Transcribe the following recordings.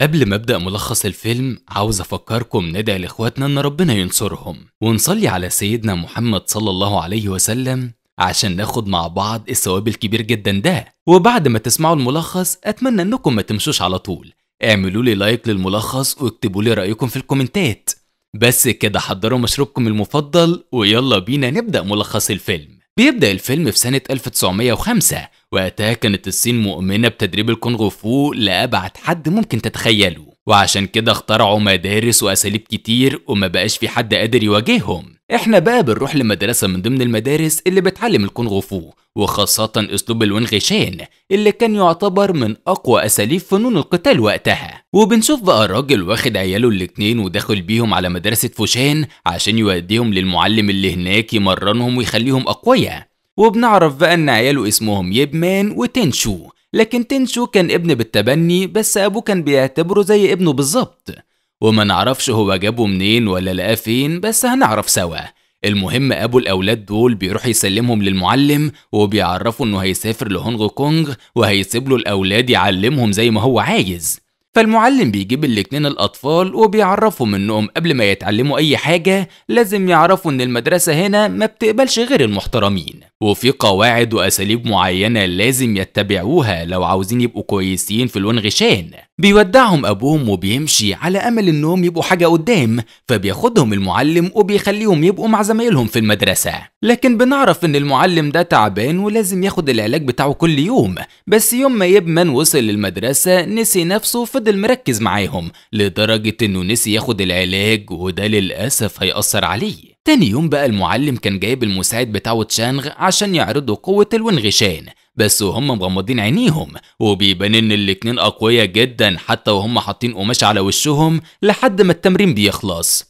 قبل ما ابدا ملخص الفيلم عاوز افكركم ندعي لاخواتنا ان ربنا ينصرهم ونصلي على سيدنا محمد صلى الله عليه وسلم عشان ناخد مع بعض الثواب الكبير جدا ده وبعد ما تسمعوا الملخص اتمنى انكم ما تمشوش على طول اعملوا لي لايك للملخص واكتبوا لي رايكم في الكومنتات بس كده حضروا مشروبكم المفضل ويلا بينا نبدا ملخص الفيلم بيبدا الفيلم في سنه 1905 وقتها كانت الصين مؤمنة بتدريب الكونغ فو لأبعد حد ممكن تتخيله وعشان كده اخترعوا مدارس وأساليب كتير وما بقاش في حد قادر يواجههم احنا بقى بنروح لمدرسة من ضمن المدارس اللي بتعلم الكونغ فو وخاصة أسلوب الونغشان اللي كان يعتبر من أقوى أساليب فنون القتال وقتها وبنشوف بقى الراجل واخد عياله الاتنين وداخل بيهم على مدرسة فوشان عشان يوديهم للمعلم اللي هناك يمرنهم ويخليهم أقوياء وبنعرف بقى ان عياله اسمهم يبمان وتنشو لكن تنشو كان ابن بالتبني بس ابوه كان بيعتبره زي ابنه بالظبط وما نعرفش هو جابه منين ولا لقاه فين بس هنعرف سوا المهم ابو الاولاد دول بيروح يسلمهم للمعلم وبيعرفه انه هيسافر لهونغ كونغ وهيسيب له الاولاد يعلمهم زي ما هو عايز فالمعلم بيجيب الاتنين الاطفال وبيعرفهم انهم قبل ما يتعلموا اي حاجه لازم يعرفوا ان المدرسه هنا ما بتقبلش غير المحترمين وفي قواعد وأساليب معينة لازم يتبعوها لو عاوزين يبقوا كويسين في الونغشان بيودعهم أبوهم وبيمشي على أمل إنهم يبقوا حاجة قدام فبياخدهم المعلم وبيخليهم يبقوا مع زمايلهم في المدرسة لكن بنعرف إن المعلم ده تعبان ولازم ياخد العلاج بتاعه كل يوم بس يوم ما يبمن وصل للمدرسة نسي نفسه وفضل مركز معاهم لدرجة إنه نسي ياخد العلاج وده للأسف هيأثر عليه تاني يوم بقى المعلم كان جايب المساعد بتاعه تشانغ عشان يعرضوا قوة الونغشان بس وهم مغمضين عينيهم وبيبان ان الاتنين اقوياء جدا حتى وهم حاطين قماش على وشهم لحد ما التمرين بيخلص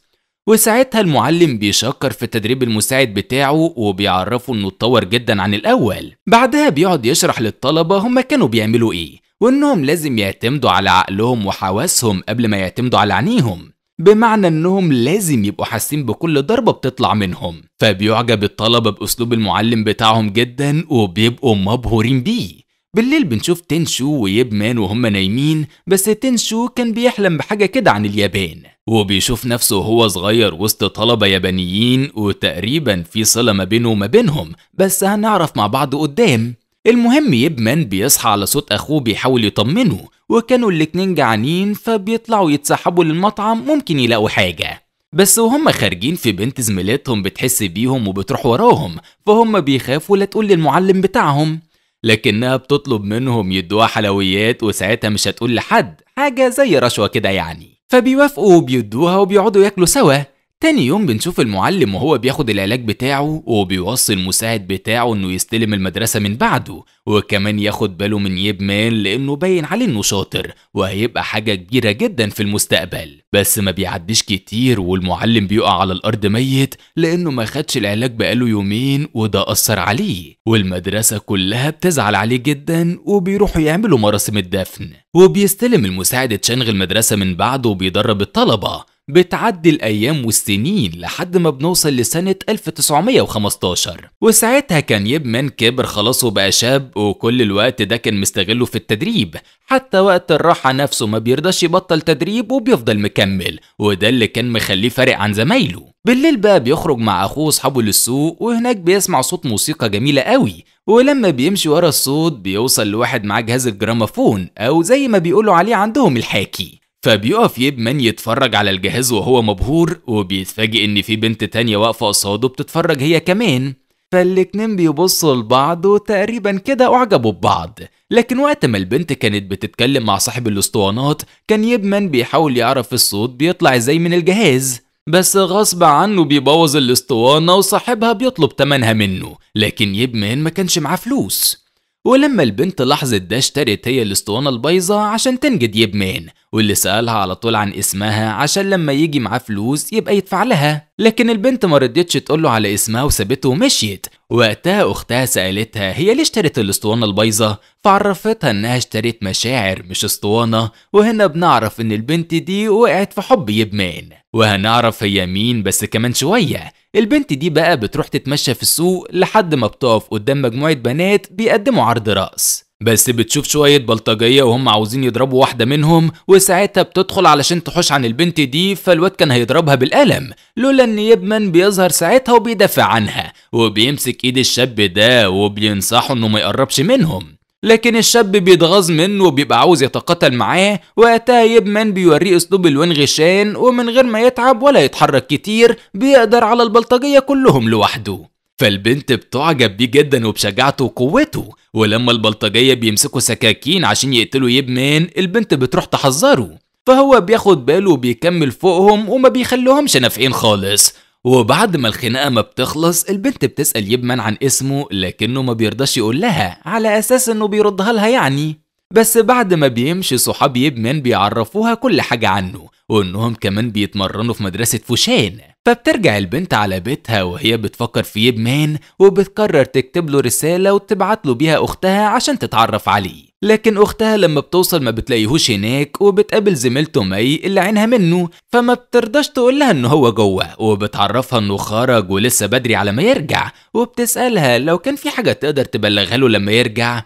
وساعتها المعلم بيشكر في تدريب المساعد بتاعه وبيعرفه انه اتطور جدا عن الاول بعدها بيقعد يشرح للطلبة هم كانوا بيعملوا ايه وانهم لازم يعتمدوا على عقلهم وحواسهم قبل ما يعتمدوا على عينيهم بمعنى انهم لازم يبقوا حاسين بكل ضربه بتطلع منهم فبيعجب الطلبه باسلوب المعلم بتاعهم جدا وبيبقوا مبهورين بيه بالليل بنشوف تنشو ويب مان وهم نايمين بس تنشو كان بيحلم بحاجة كده عن اليابان وبيشوف نفسه وهو صغير وسط طلبة يابانيين وتقريبا في صلة ما بينه وما بينهم بس هنعرف مع بعض قدام المهم يبمن بيصحى على صوت أخوه بيحاول يطمنه وكانوا الاتنين جعانين فبيطلعوا يتسحبوا للمطعم ممكن يلاقوا حاجة بس وهم خارجين في بنت زميلتهم بتحس بيهم وبتروح وراهم فهم بيخافوا لا تقول للمعلم بتاعهم لكنها بتطلب منهم يدوها حلويات وساعتها مش هتقول لحد حاجة زي رشوة كده يعني فبيوافقوا وبيدوها وبيقعدوا ياكلوا سوا تاني يوم بنشوف المعلم وهو بياخد العلاج بتاعه وبيوصي المساعد بتاعه انه يستلم المدرسة من بعده وكمان ياخد باله من ييب مان لانه باين عليه انه شاطر وهيبقى حاجة كبيرة جدا في المستقبل بس ما بيعديش كتير والمعلم بيقع على الارض ميت لانه ما خدش العلاج بقاله يومين وده اثر عليه والمدرسة كلها بتزعل عليه جدا وبيروحوا يعملوا مراسم الدفن وبيستلم المساعد تشنغ المدرسة من بعده وبيدرب الطلبة بتعدي الأيام والسنين لحد ما بنوصل لسنة 1915 وساعتها كان يبمن كبر خلاص وبقى شاب وكل الوقت ده كان مستغله في التدريب حتى وقت الراحة نفسه ما بيرضاش يبطل تدريب وبيفضل مكمل وده اللي كان مخليه فارق عن زمايله بالليل بقى بيخرج مع اخوه وصحابه للسوق وهناك بيسمع صوت موسيقى جميله قوي ولما بيمشي ورا الصوت بيوصل لواحد معاه جهاز الجرامافون او زي ما بيقولوا عليه عندهم الحاكي فبيقف من يتفرج على الجهاز وهو مبهور وبيتفاجئ ان في بنت تانية واقفة قصاده بتتفرج هي كمان فالاتنين بيبصوا لبعض وتقريبا كده اعجبوا ببعض لكن وقت ما البنت كانت بتتكلم مع صاحب الاسطوانات كان من بيحاول يعرف الصوت بيطلع ازاي من الجهاز بس غصب عنه بيبوظ الاسطوانة وصاحبها بيطلب تمنها منه لكن من ما كانش معاه فلوس ولما البنت لاحظت ده اشترت هي الاسطوانة البايظة عشان تنجد يبمان واللي سألها على طول عن اسمها عشان لما يجي معاه فلوس يبقى يدفع لها لكن البنت ما رضيتش له على اسمها وسابته ومشيت وقتها أختها سألتها هي ليه اشترت الأسطوانة البايظة؟ فعرفتها إنها اشترت مشاعر مش أسطوانة وهنا بنعرف إن البنت دي وقعت في حب يبمان وهنعرف هي مين بس كمان شوية البنت دي بقى بتروح تتمشى في السوق لحد ما بتقف قدام مجموعة بنات بيقدموا عرض رأس بس بتشوف شوية بلطجية وهم عاوزين يضربوا واحدة منهم وساعتها بتدخل علشان تحوش عن البنت دي فالواد كان هيضربها بالقلم لولا ان يبمن بيظهر ساعتها وبيدافع عنها وبيمسك ايد الشاب ده وبينصحه انه ما يقربش منهم لكن الشاب بيتغاظ منه وبيبقى عاوز يتقاتل معاه وقتها يبمن بيوريه اسلوب الونغشان ومن غير ما يتعب ولا يتحرك كتير بيقدر على البلطجية كلهم لوحده فالبنت بتعجب بيه جدا وبشجاعته وقوته ولما البلطجية بيمسكوا سكاكين عشان يقتلوا يبمان مان البنت بتروح تحذره فهو بياخد باله وبيكمل فوقهم وما بيخلوهمش نافعين خالص وبعد ما الخناقة ما بتخلص البنت بتسأل يبمان عن اسمه لكنه ما بيرضاش يقول لها على أساس إنه بيردها لها يعني بس بعد ما بيمشي صحاب يبمان بيعرفوها كل حاجة عنه وإنهم كمان بيتمرنوا في مدرسة فوشان فبترجع البنت على بيتها وهي بتفكر في يبمان وبتقرر تكتب له رسالة وتبعت له بيها أختها عشان تتعرف عليه لكن أختها لما بتوصل ما بتلاقيهوش هناك وبتقابل زميلته مي اللي عينها منه فما بترضاش تقول لها إن هو جوه وبتعرفها إنه خرج ولسه بدري على ما يرجع وبتسألها لو كان في حاجة تقدر تبلغها له لما يرجع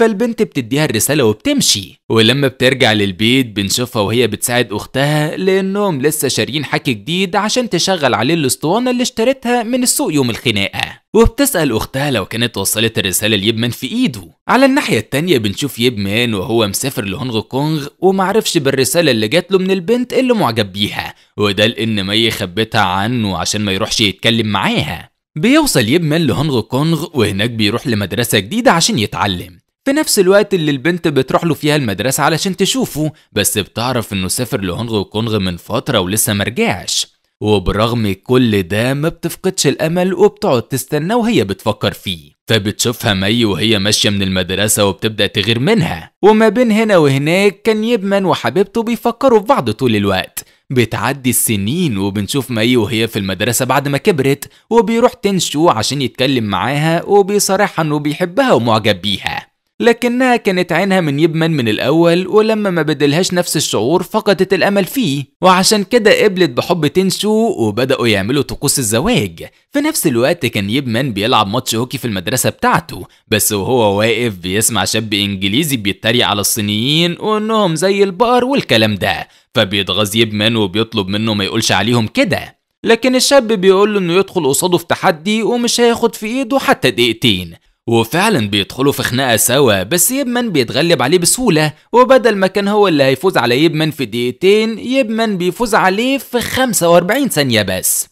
فالبنت بتديها الرسالة وبتمشي ولما بترجع للبيت بنشوفها وهي بتساعد أختها لأنهم لسه شارين حكي جديد عشان تشغل عليه الأسطوانة اللي اشترتها من السوق يوم الخناقة وبتسأل أختها لو كانت وصلت الرسالة ليبمان في إيده على الناحية التانية بنشوف يبمان وهو مسافر لهونغ كونغ ومعرفش بالرسالة اللي جات له من البنت اللي معجب بيها وده لأن مي خبتها عنه عشان ما يروحش يتكلم معاها بيوصل يبمان لهونغ كونغ وهناك بيروح لمدرسة جديدة عشان يتعلم في نفس الوقت اللي البنت بتروح له فيها المدرسة علشان تشوفه بس بتعرف انه سافر لهونغ كونغ من فترة ولسه مرجعش وبرغم كل ده ما بتفقدش الأمل وبتقعد تستنى وهي بتفكر فيه فبتشوفها مي وهي ماشية من المدرسة وبتبدأ تغير منها وما بين هنا وهناك كان يبمن وحبيبته بيفكروا في بعض طول الوقت بتعدي السنين وبنشوف مي وهي في المدرسة بعد ما كبرت وبيروح تنشو عشان يتكلم معاها وبيصارحها انه بيحبها ومعجب بيها لكنها كانت عينها من يبمن من الأول ولما ما بدلهاش نفس الشعور فقدت الأمل فيه وعشان كده قبلت بحب تنسو وبدأوا يعملوا طقوس الزواج في نفس الوقت كان يبمن بيلعب ماتش هوكي في المدرسة بتاعته بس وهو واقف بيسمع شاب إنجليزي بيتريق على الصينيين وإنهم زي البقر والكلام ده فبيتغاظ يبمن وبيطلب منه ما يقولش عليهم كده لكن الشاب بيقول له انه يدخل قصاده في تحدي ومش هياخد في ايده حتى دقيقتين وفعلا بيدخلوا في خناقه سوا بس يبمن بيتغلب عليه بسهوله وبدل ما كان هو اللي هيفوز على يبمن في دقيقتين يبمن بيفوز عليه في 45 ثانيه بس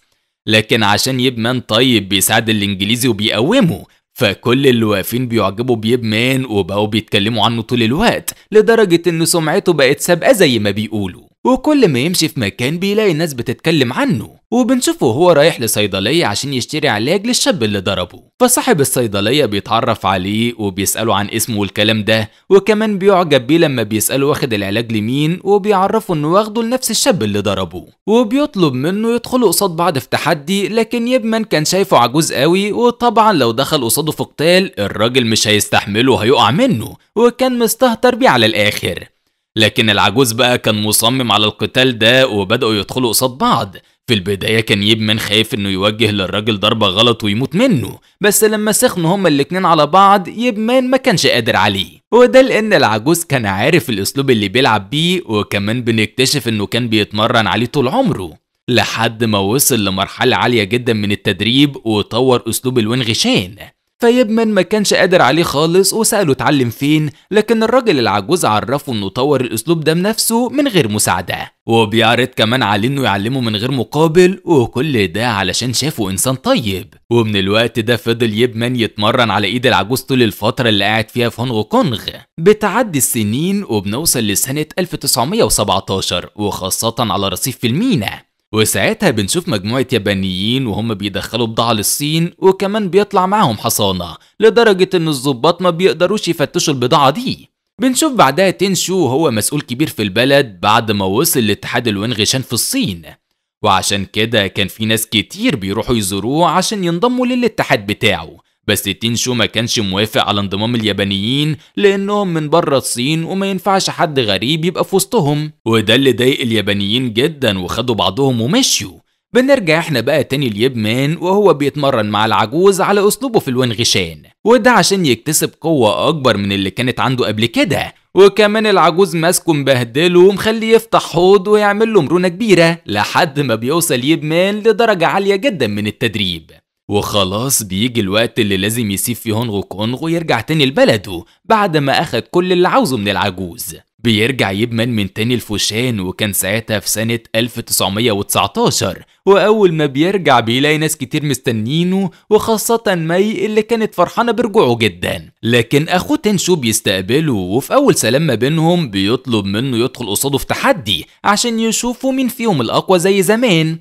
لكن عشان يبمن طيب بيساعد الانجليزي وبيقومه فكل اللي واقفين بيعجبوا بيبمان وبقوا بيتكلموا عنه طول الوقت لدرجة إن سمعته بقت سابقة زي ما بيقولوا وكل ما يمشي في مكان بيلاقي الناس بتتكلم عنه وبنشوفه وهو رايح لصيدلية عشان يشتري علاج للشاب اللي ضربه فصاحب الصيدلية بيتعرف عليه وبيسأله عن اسمه والكلام ده وكمان بيعجب بيه لما بيسأله واخد العلاج لمين وبيعرفه انه واخده لنفس الشاب اللي ضربه وبيطلب منه يدخلوا قصاد بعض في تحدي لكن يبمن كان شايفه عجوز قوي وطبعا لو دخل قصاده في قتال الراجل مش هيستحمله وهيقع منه وكان مستهتر بيه على الاخر لكن العجوز بقى كان مصمم على القتال ده وبدأوا يدخلوا قصاد بعض في البداية كان يبمن خايف انه يوجه للراجل ضربة غلط ويموت منه بس لما سخنوا هما الاتنين على بعض يبمان ما كانش قادر عليه وده لان العجوز كان عارف الاسلوب اللي بيلعب بيه وكمان بنكتشف انه كان بيتمرن عليه طول عمره لحد ما وصل لمرحلة عالية جدا من التدريب وطور اسلوب الوينغ غشان فيبمن ما كانش قادر عليه خالص وسأله اتعلم فين لكن الراجل العجوز عرفه انه طور الاسلوب ده بنفسه من غير مساعده وبيعرض كمان عليه انه يعلمه من غير مقابل وكل ده علشان شافه انسان طيب ومن الوقت ده فضل يبمن يتمرن على ايد العجوز طول الفتره اللي قاعد فيها في هونغ كونغ بتعدي السنين وبنوصل لسنه 1917 وخاصه على رصيف في المينا وساعتها بنشوف مجموعة يابانيين وهم بيدخلوا بضاعة للصين وكمان بيطلع معاهم حصانة لدرجة ان الظباط ما بيقدروش يفتشوا البضاعة دي بنشوف بعدها تنشو وهو مسؤول كبير في البلد بعد ما وصل لاتحاد الوين في الصين وعشان كده كان في ناس كتير بيروحوا يزوروه عشان ينضموا للاتحاد بتاعه بس تينشو ما كانش موافق على انضمام اليابانيين لانهم من بره الصين وما ينفعش حد غريب يبقى في وسطهم وده اللي ضايق اليابانيين جدا وخدوا بعضهم ومشيوا بنرجع احنا بقى تاني ليبمان وهو بيتمرن مع العجوز على اسلوبه في الونغشان وده عشان يكتسب قوة اكبر من اللي كانت عنده قبل كده وكمان العجوز ماسكه مبهدله ومخليه يفتح حوض ويعمل له مرونة كبيرة لحد ما بيوصل يبمان لدرجة عالية جدا من التدريب وخلاص بيجي الوقت اللي لازم يسيب فيه هونغ كونغ ويرجع تاني لبلده بعد ما أخد كل اللي عاوزه من العجوز بيرجع يبمن من تاني الفوشان وكان ساعتها في سنة 1919 وأول ما بيرجع بيلاقي ناس كتير مستنينه وخاصة مي اللي كانت فرحانة برجوعه جدا لكن أخوه تنشو بيستقبله وفي أول سلام ما بينهم بيطلب منه يدخل قصاده في تحدي عشان يشوفوا مين فيهم الأقوى زي زمان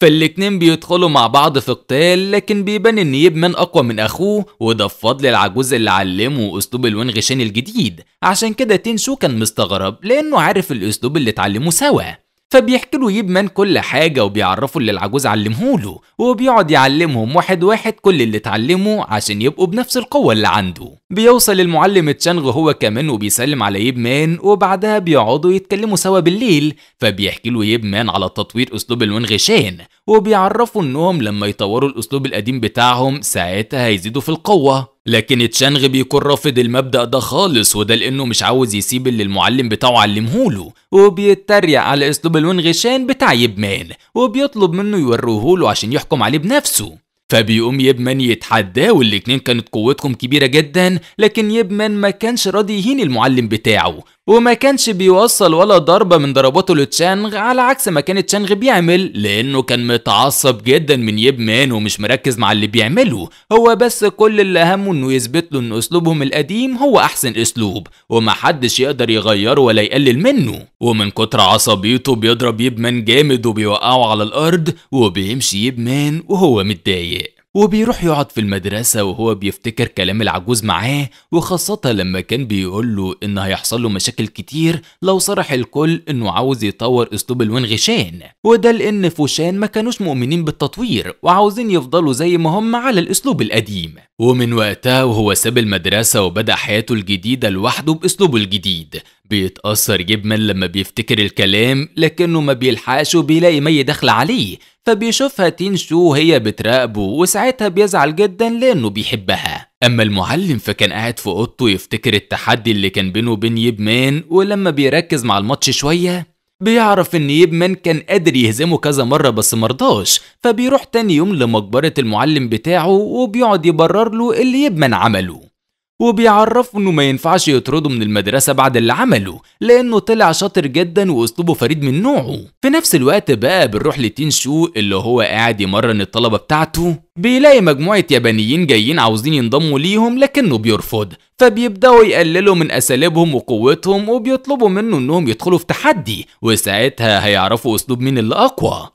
فالاتنين بيدخلوا مع بعض في قتال لكن بيبان ان يب من اقوى من اخوه وده بفضل العجوز اللي علمه اسلوب شين الجديد عشان كده شو كان مستغرب لانه عارف الاسلوب اللي اتعلمه سوا فبيحكي له يبمن كل حاجة وبيعرفه اللي العجوز علمهوله وبيقعد يعلمهم واحد واحد كل اللي اتعلمه عشان يبقوا بنفس القوة اللي عنده بيوصل المعلم تشانغ هو كمان وبيسلم على ييب مان وبعدها بيقعدوا يتكلموا سوا بالليل فبيحكي له ييب مان على تطوير اسلوب الونغشان وبيعرفوا انهم لما يطوروا الاسلوب القديم بتاعهم ساعتها هيزيدوا في القوة لكن تشانغ بيكون رافض المبدأ ده خالص وده لأنه مش عاوز يسيب اللي المعلم بتاعه علمهوله وبيتريق على أسلوب الونغشان بتاع يبمان وبيطلب منه يوريهوله عشان يحكم عليه بنفسه فبيقوم يبمان يتحداه والاتنين كانت قوتهم كبيرة جدا لكن يبمان ما كانش راضي يهين المعلم بتاعه وما كانش بيوصل ولا ضربة من ضرباته لتشانغ على عكس ما كان تشانغ بيعمل لأنه كان متعصب جدا من يبمان ومش مركز مع اللي بيعمله هو بس كل اللي همه انه يثبت له ان اسلوبهم القديم هو احسن اسلوب ومحدش يقدر يغيره ولا يقلل منه ومن كتر عصبيته بيضرب يبمان جامد وبيوقعه على الارض وبيمشي يبمان وهو متضايق وبيروح يقعد في المدرسة وهو بيفتكر كلام العجوز معاه وخاصة لما كان بيقول له إن هيحصل له مشاكل كتير لو صرح الكل إنه عاوز يطور أسلوب الونغشان وده لأن فوشان ما كانوش مؤمنين بالتطوير وعاوزين يفضلوا زي ما هم على الأسلوب القديم ومن وقتها وهو ساب المدرسة وبدأ حياته الجديدة لوحده بأسلوبه الجديد بيتأثر جبما لما بيفتكر الكلام لكنه ما بيلحقش وبيلاقي مي داخلة عليه فبيشوفها شو وهي بتراقبه وساعتها بيزعل جدا لأنه بيحبها أما المعلم فكان قاعد في أوضته يفتكر التحدي اللي كان بينه وبين يبمان ولما بيركز مع الماتش شوية بيعرف ان يبمان كان قادر يهزمه كذا مرة بس مرضاش فبيروح تاني يوم لمقبرة المعلم بتاعه وبيقعد يبرر له اللي يبمان عمله وبيعرفوا انه ما ينفعش يطردوا من المدرسة بعد اللي عمله لانه طلع شاطر جدا واسلوبه فريد من نوعه في نفس الوقت بقى بنروح لتين شو اللي هو قاعد يمرن الطلبة بتاعته بيلاقي مجموعة يابانيين جايين عاوزين ينضموا ليهم لكنه بيرفض فبيبدأوا يقللوا من أساليبهم وقوتهم وبيطلبوا منه إنهم يدخلوا في تحدي وساعتها هيعرفوا أسلوب مين اللي أقوى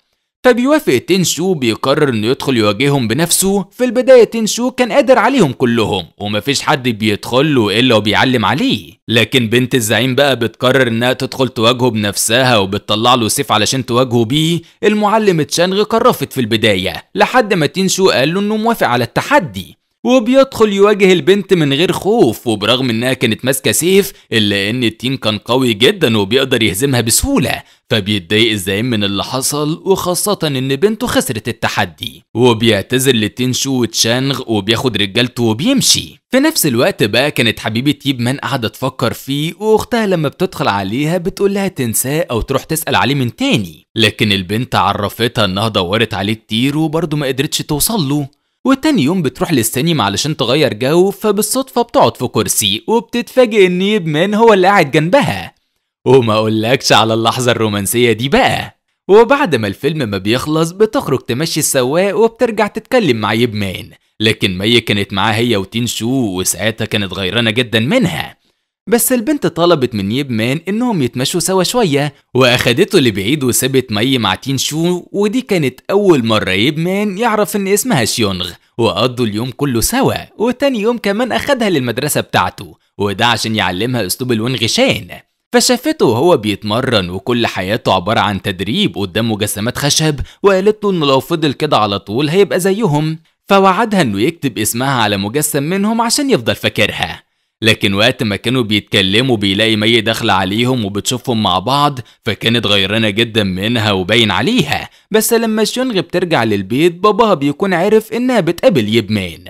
فبيوافق تنشو بيقرر انه يدخل يواجههم بنفسه في البداية تنشو كان قادر عليهم كلهم ومفيش حد بيدخل له الا وبيعلم عليه لكن بنت الزعيم بقى بتقرر انها تدخل تواجهه بنفسها وبتطلع له سيف علشان تواجهه بيه المعلم تشانغ كرفت في البداية لحد ما تنشو قال له انه موافق على التحدي وبيدخل يواجه البنت من غير خوف وبرغم انها كانت ماسكه سيف الا ان التين كان قوي جدا وبيقدر يهزمها بسهوله فبيتضايق الزعيم من اللي حصل وخاصة ان بنته خسرت التحدي وبيعتذر للتين شو وتشانغ وبياخد رجالته وبيمشي في نفس الوقت بقى كانت حبيبة تيب مان قاعدة تفكر فيه واختها لما بتدخل عليها بتقول لها تنساه او تروح تسأل عليه من تاني لكن البنت عرفتها انها دورت عليه كتير وبرضه ما قدرتش توصل له وتاني يوم بتروح للسينما علشان تغير جو فبالصدفة بتقعد في كرسي وبتتفاجئ ان يب هو اللي قاعد جنبها وما اقولكش على اللحظة الرومانسية دي بقى وبعد ما الفيلم ما بيخلص بتخرج تمشي السواق وبترجع تتكلم مع يب مان لكن مي كانت معاه هي وتين شو وساعتها كانت غيرانة جدا منها بس البنت طلبت من يب مان انهم يتمشوا سوا شويه واخدته لبعيد وسابت مي مع تين شو ودي كانت اول مره يب مان يعرف ان اسمها شيونغ وقضوا اليوم كله سوا وتاني يوم كمان اخدها للمدرسه بتاعته وده عشان يعلمها اسلوب الونغشان فشافته وهو بيتمرن وكل حياته عبارة عن تدريب قدام مجسمات خشب وقالت له انه لو فضل كده على طول هيبقى زيهم فوعدها انه يكتب اسمها على مجسم منهم عشان يفضل فاكرها لكن وقت ما كانوا بيتكلموا بيلاقي مي داخلة عليهم وبتشوفهم مع بعض فكانت غيرانة جدا منها وباين عليها بس لما شونغ بترجع للبيت باباها بيكون عرف انها بتقابل يبمان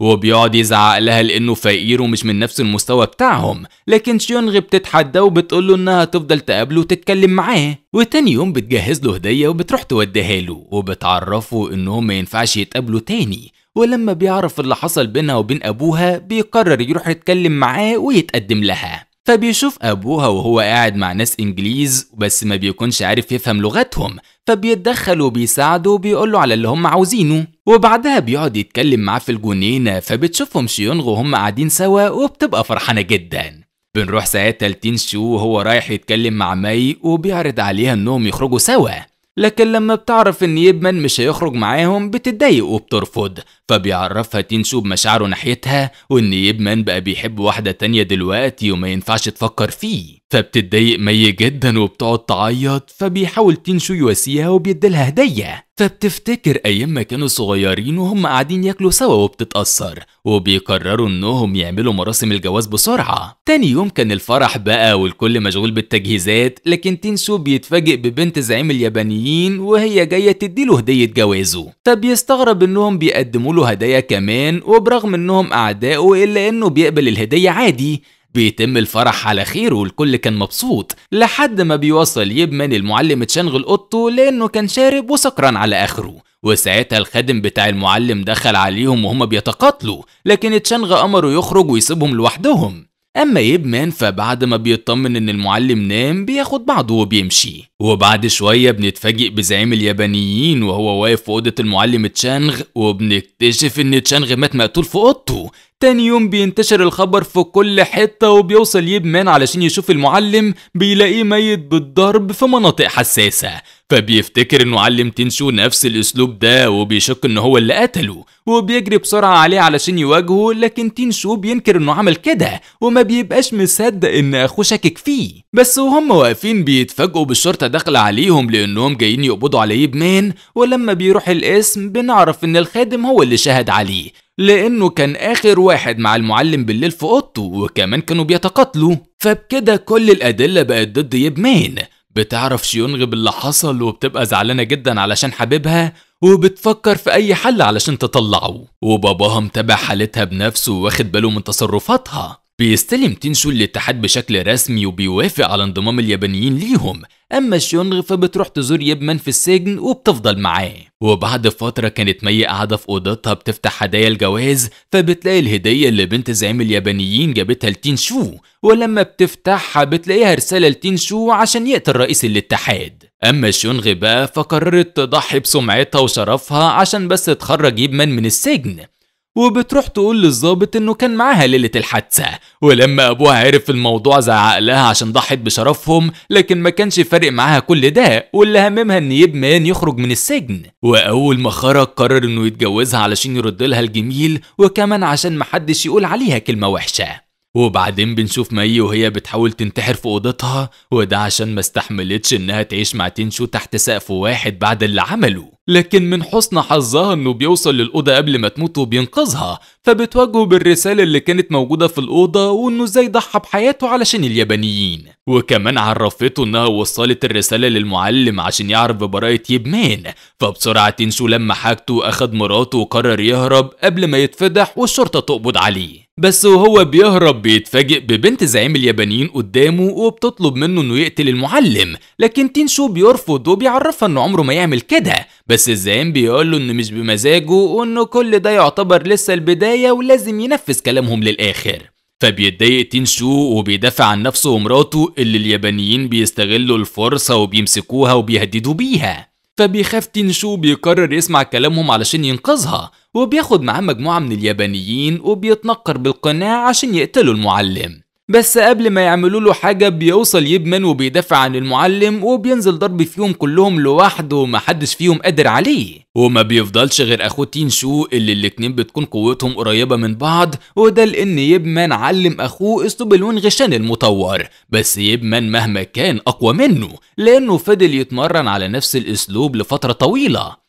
وبيقعد يزعق لها لانه فقير ومش من نفس المستوى بتاعهم لكن شيونغ بتتحدى وبتقول له انها تفضل تقابله وتتكلم معاه وتاني يوم بتجهز له هديه وبتروح توديها له وبتعرفه انهم ما ينفعش يتقابلوا تاني ولما بيعرف اللي حصل بينها وبين أبوها بيقرر يروح يتكلم معاه ويتقدم لها فبيشوف أبوها وهو قاعد مع ناس إنجليز بس ما بيكونش عارف يفهم لغتهم فبيتدخل وبيساعده وبيقول له على اللي هم عاوزينه وبعدها بيقعد يتكلم معاه في الجنينة فبتشوفهم شيونغ وهم قاعدين سوا وبتبقى فرحانة جدا بنروح ساعتها لتين شو وهو رايح يتكلم مع مي وبيعرض عليها انهم يخرجوا سوا لكن لما بتعرف ان يبمن مش هيخرج معاهم بتتضايق وبترفض فبيعرفها تنسو بمشاعره ناحيتها وان يبمن بقى بيحب واحدة تانية دلوقتي وما ينفعش تفكر فيه فبتتضايق مي جدا وبتقعد تعيط فبيحاول تنشو يواسيها وبيديلها هدية فبتفتكر ايام ما كانوا صغيرين وهم قاعدين ياكلوا سوا وبتتأثر وبيقرروا انهم يعملوا مراسم الجواز بسرعة تاني يوم كان الفرح بقى والكل مشغول بالتجهيزات لكن تنشو بيتفاجئ ببنت زعيم اليابانيين وهي جاية تديله هدية جوازه فبيستغرب انهم بيقدموا له هدايا كمان وبرغم انهم اعدائه الا انه بيقبل الهدية عادي بيتم الفرح على خير والكل كان مبسوط لحد ما بيوصل يبمن المعلم تشنغل اوضته لانه كان شارب وسكران على اخره وساعتها الخادم بتاع المعلم دخل عليهم وهما بيتقاتلوا لكن تشانغ امره يخرج ويسيبهم لوحدهم أما يبمان فبعد ما بيطمن إن المعلم نام بياخد بعضه وبيمشي وبعد شوية بنتفاجئ بزعيم اليابانيين وهو واقف في أوضة المعلم تشانغ وبنكتشف إن تشانغ مات مقتول في أوضته تاني يوم بينتشر الخبر في كل حتة وبيوصل يبمان علشان يشوف المعلم بيلاقيه ميت بالضرب في مناطق حساسة فبيفتكر انه علم تنشو نفس الاسلوب ده وبيشك ان هو اللي قتله وبيجري بسرعة عليه علشان يواجهه لكن تنشو بينكر انه عمل كده وما بيبقاش مصدق ان اخوه شاكك فيه بس وهم واقفين بيتفاجئوا بالشرطة داخلة عليهم لانهم جايين يقبضوا على يبمان ولما بيروح الاسم بنعرف ان الخادم هو اللي شهد عليه لانه كان اخر واحد مع المعلم بالليل في اوضته وكمان كانوا بيتقاتلوا فبكده كل الادلة بقت ضد يبمان بتعرف شيونغ باللي حصل وبتبقى زعلانة جدا علشان حبيبها وبتفكر في أي حل علشان تطلعه وباباها متابع حالتها بنفسه واخد باله من تصرفاتها بيستلم تنشو الاتحاد بشكل رسمي وبيوافق على انضمام اليابانيين ليهم أما شيونغ فبتروح تزور يبمن في السجن وبتفضل معاه وبعد فترة كانت مي قاعدة في أوضتها بتفتح هدايا الجواز فبتلاقي الهدية اللي بنت زعيم اليابانيين جابتها لتين شو ولما بتفتحها بتلاقيها رسالة لتين شو عشان يقتل رئيس الاتحاد أما شيونغ بقى فقررت تضحي بسمعتها وشرفها عشان بس تخرج يبمن من السجن وبتروح تقول للظابط انه كان معاها ليلة الحادثة ولما ابوها عرف الموضوع زعق لها عشان ضحت بشرفهم لكن ما كانش فارق معاها كل ده واللي هممها ان يب مان يخرج من السجن واول ما خرج قرر انه يتجوزها علشان يرد لها الجميل وكمان عشان محدش يقول عليها كلمة وحشة وبعدين بنشوف مي وهي بتحاول تنتحر في اوضتها وده عشان ما استحملتش انها تعيش مع تنشو تحت سقف واحد بعد اللي عمله لكن من حسن حظها انه بيوصل للأوضة قبل ما تموت وبينقذها فبتواجهه بالرسالة اللي كانت موجودة في الأوضة وانه ازاي ضحى بحياته علشان اليابانيين وكمان عرفته انها وصلت الرسالة للمعلم عشان يعرف براءة يبمان فبسرعة تنشو لما حاجته أخد مراته وقرر يهرب قبل ما يتفضح والشرطة تقبض عليه بس وهو بيهرب بيتفاجئ ببنت زعيم اليابانيين قدامه وبتطلب منه انه يقتل المعلم لكن تينشو بيرفض وبيعرفها انه عمره ما يعمل كده بس الزعيم بيقول له انه مش بمزاجه وانه كل ده يعتبر لسه البدايه ولازم ينفذ كلامهم للاخر فبيتضايق تينشو وبيدافع عن نفسه ومراته اللي اليابانيين بيستغلوا الفرصه وبيمسكوها وبيهددوا بيها فبيخاف تنشو بيقرر يسمع كلامهم علشان ينقذها وبياخد معاه مجموعة من اليابانيين وبيتنقر بالقناع عشان يقتلوا المعلم بس قبل ما يعملوا له حاجه بيوصل يبمن وبيدافع عن المعلم وبينزل ضرب فيهم كلهم لوحده ومحدش فيهم قادر عليه وما بيفضلش غير اخوه شو اللي الاتنين بتكون قوتهم قريبه من بعض وده لان يبمن علم اخوه اسلوب الونغشان غشان المطور بس يبمن مهما كان اقوى منه لانه فضل يتمرن على نفس الاسلوب لفتره طويله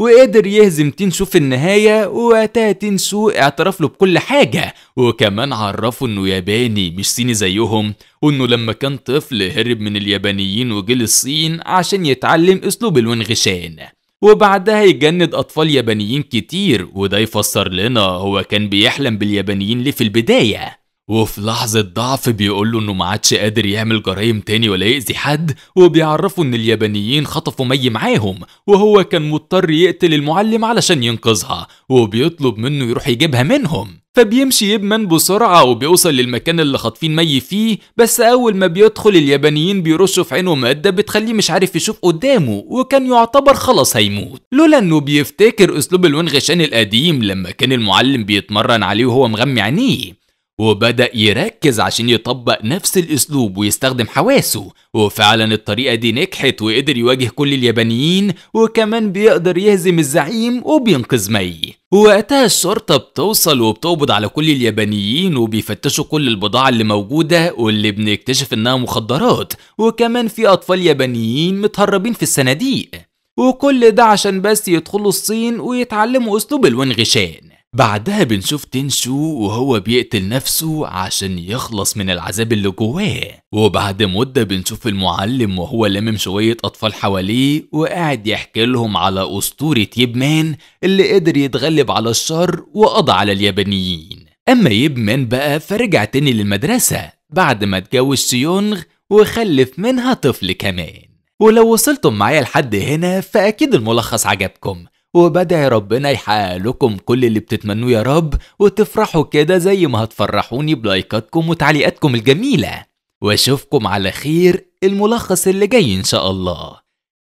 وقدر يهزم تينسو في النهاية وقتها تينسو اعترف له بكل حاجة وكمان عرفه انه ياباني مش صيني زيهم وانه لما كان طفل هرب من اليابانيين وجه الصين عشان يتعلم اسلوب الونغشان وبعدها يجند أطفال يابانيين كتير وده يفسر لنا هو كان بيحلم باليابانيين ليه في البداية وفي لحظة ضعف بيقول له انه ما عادش قادر يعمل جرايم تاني ولا يأذي حد وبيعرفه ان اليابانيين خطفوا مي معاهم وهو كان مضطر يقتل المعلم علشان ينقذها وبيطلب منه يروح يجيبها منهم فبيمشي يبمن بسرعة وبيوصل للمكان اللي خاطفين مي فيه بس أول ما بيدخل اليابانيين بيرشوا في عينه مادة بتخليه مش عارف يشوف قدامه وكان يعتبر خلاص هيموت لولا إنه بيفتكر أسلوب الونغشان القديم لما كان المعلم بيتمرن عليه وهو مغمي عينيه وبدأ يركز عشان يطبق نفس الأسلوب ويستخدم حواسه وفعلا الطريقة دي نجحت وقدر يواجه كل اليابانيين وكمان بيقدر يهزم الزعيم وبينقذ مي وقتها الشرطة بتوصل وبتقبض على كل اليابانيين وبيفتشوا كل البضاعة اللي موجودة واللي بنكتشف انها مخدرات وكمان في أطفال يابانيين متهربين في الصناديق وكل ده عشان بس يدخلوا الصين ويتعلموا أسلوب الوانغشان بعدها بنشوف تنشو وهو بيقتل نفسه عشان يخلص من العذاب اللي جواه وبعد مدة بنشوف المعلم وهو لامم شوية أطفال حواليه وقاعد يحكي لهم على أسطورة يبمان مان اللي قدر يتغلب على الشر وقضى على اليابانيين أما يبمان مان بقى فرجع تاني للمدرسة بعد ما اتجوز سيونغ وخلف منها طفل كمان ولو وصلتم معايا لحد هنا فأكيد الملخص عجبكم وبدعي ربنا يحققلكم كل اللي بتتمنوه يا رب وتفرحوا كده زي ما هتفرحوني بلايكاتكم وتعليقاتكم الجميلة واشوفكم على خير الملخص اللي جاي ان شاء الله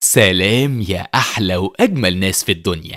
سلام يا احلى واجمل ناس في الدنيا